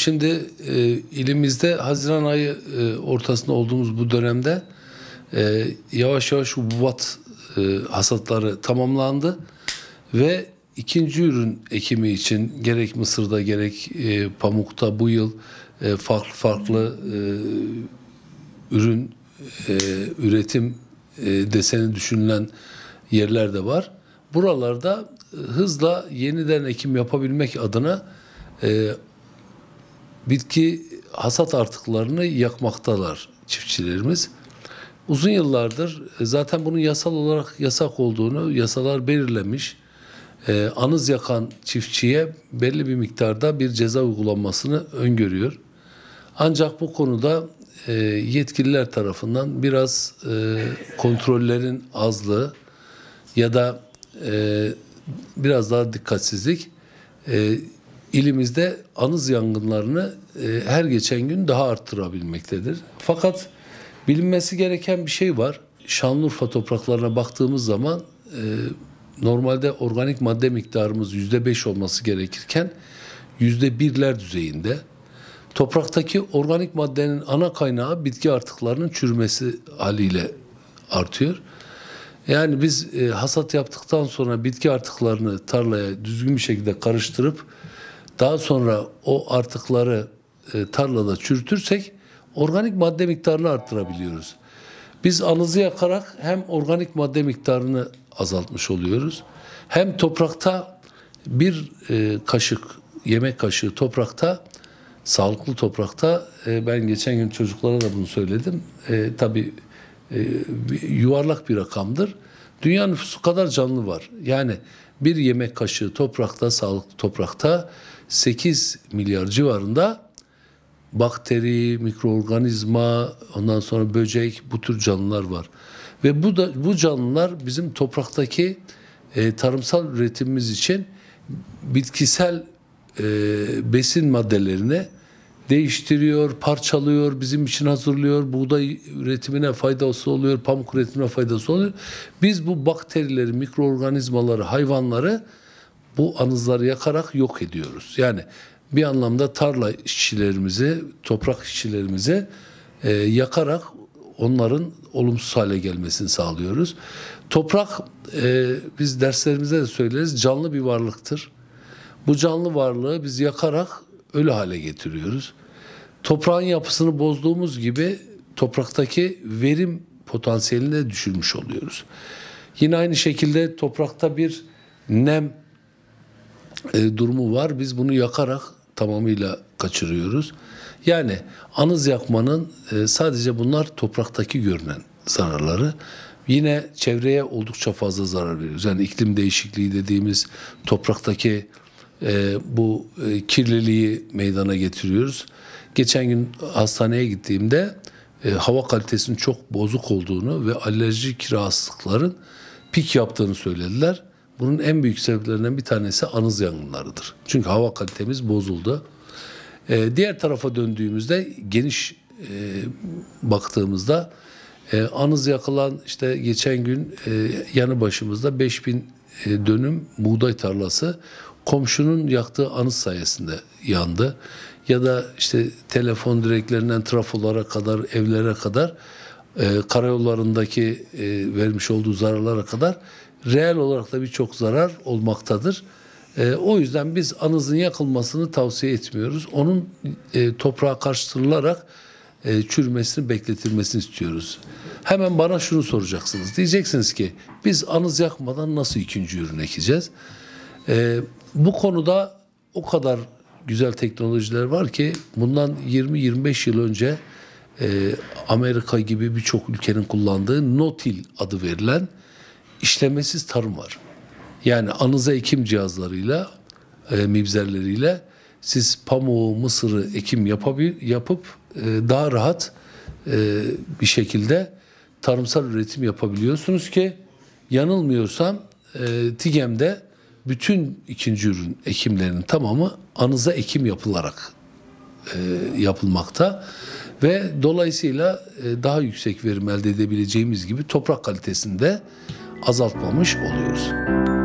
Şimdi e, ilimizde Haziran ayı e, ortasında olduğumuz bu dönemde e, yavaş yavaş hububat e, hasatları tamamlandı ve ikinci ürün ekimi için gerek mısırda gerek e, pamukta bu yıl e, farklı farklı e, ürün e, üretim e, deseni düşünülen yerler de var. Buralarda e, hızla yeniden ekim yapabilmek adına e, bitki hasat artıklarını yakmaktalar çiftçilerimiz. Uzun yıllardır e, zaten bunun yasal olarak yasak olduğunu yasalar belirlemiş. E, anız yakan çiftçiye belli bir miktarda bir ceza uygulanmasını öngörüyor. Ancak bu konuda e, yetkililer tarafından biraz e, kontrollerin azlığı ya da e, biraz daha dikkatsizlik e, ilimizde anız yangınlarını e, her geçen gün daha arttırabilmektedir. Fakat bilinmesi gereken bir şey var. Şanlıurfa topraklarına baktığımız zaman e, normalde organik madde miktarımız %5 olması gerekirken %1'ler düzeyinde. Topraktaki organik maddenin ana kaynağı bitki artıklarının çürümesi haliyle artıyor. Yani biz e, hasat yaptıktan sonra bitki artıklarını tarlaya düzgün bir şekilde karıştırıp daha sonra o artıkları e, tarlada çürütürsek organik madde miktarını arttırabiliyoruz. Biz anızı yakarak hem organik madde miktarını azaltmış oluyoruz hem toprakta bir e, kaşık yemek kaşığı toprakta sağlıklı toprakta e, ben geçen gün çocuklara da bunu söyledim. E, tabii e, yuvarlak bir rakamdır. Dünya nüfusu kadar canlı var. Yani bir yemek kaşığı toprakta, sağlıklı toprakta 8 milyar civarında bakteri, mikroorganizma, ondan sonra böcek bu tür canlılar var. Ve bu da bu canlılar bizim topraktaki e, tarımsal üretimimiz için bitkisel e, besin maddelerine değiştiriyor, parçalıyor, bizim için hazırlıyor, buğday üretimine faydası oluyor, pamuk üretimine faydası oluyor. Biz bu bakterileri, mikroorganizmaları, hayvanları bu anızları yakarak yok ediyoruz. Yani bir anlamda tarla işçilerimizi, toprak işçilerimizi e, yakarak onların olumsuz hale gelmesini sağlıyoruz. Toprak e, biz derslerimizde de söyleriz canlı bir varlıktır. Bu canlı varlığı biz yakarak ölü hale getiriyoruz. Toprağın yapısını bozduğumuz gibi topraktaki verim potansiyelini de düşürmüş oluyoruz. Yine aynı şekilde toprakta bir nem e, durumu var. Biz bunu yakarak tamamıyla kaçırıyoruz. Yani anız yakmanın e, sadece bunlar topraktaki görünen zararları. Yine çevreye oldukça fazla zarar veriyoruz. Yani iklim değişikliği dediğimiz topraktaki e, bu e, kirliliği meydana getiriyoruz. Geçen gün hastaneye gittiğimde e, hava kalitesinin çok bozuk olduğunu ve alerjik rahatsızlıkların pik yaptığını söylediler. Bunun en büyük sebeplerinden bir tanesi anız yangınlarıdır. Çünkü hava kalitemiz bozuldu. E, diğer tarafa döndüğümüzde geniş e, baktığımızda e, anız yakılan işte geçen gün e, yanı başımızda 5000 e, dönüm buğday tarlası komşunun yaktığı anıt sayesinde yandı. Ya da işte telefon direklerinden trafolara kadar, evlere kadar, e, karayollarındaki e, vermiş olduğu zararlara kadar reel olarak da birçok zarar olmaktadır. E, o yüzden biz anızın yakılmasını tavsiye etmiyoruz. Onun e, toprağa karıştırılarak e, çürümesini bekletilmesini istiyoruz. Hemen bana şunu soracaksınız. Diyeceksiniz ki biz anız yakmadan nasıl ikinci ürün ekeceğiz? Ee, bu konuda o kadar güzel teknolojiler var ki bundan 20-25 yıl önce e, Amerika gibi birçok ülkenin kullandığı Notil adı verilen işlemesiz tarım var. Yani anıza ekim cihazlarıyla, e, mibzerleriyle siz pamuğu, mısırı ekim yapabil, yapıp e, daha rahat e, bir şekilde tarımsal üretim yapabiliyorsunuz ki yanılmıyorsam e, TİGEM'de bütün ikinci ürün ekimlerinin tamamı anıza ekim yapılarak e, yapılmakta ve dolayısıyla e, daha yüksek verim elde edebileceğimiz gibi toprak kalitesini de azaltmamış oluyoruz.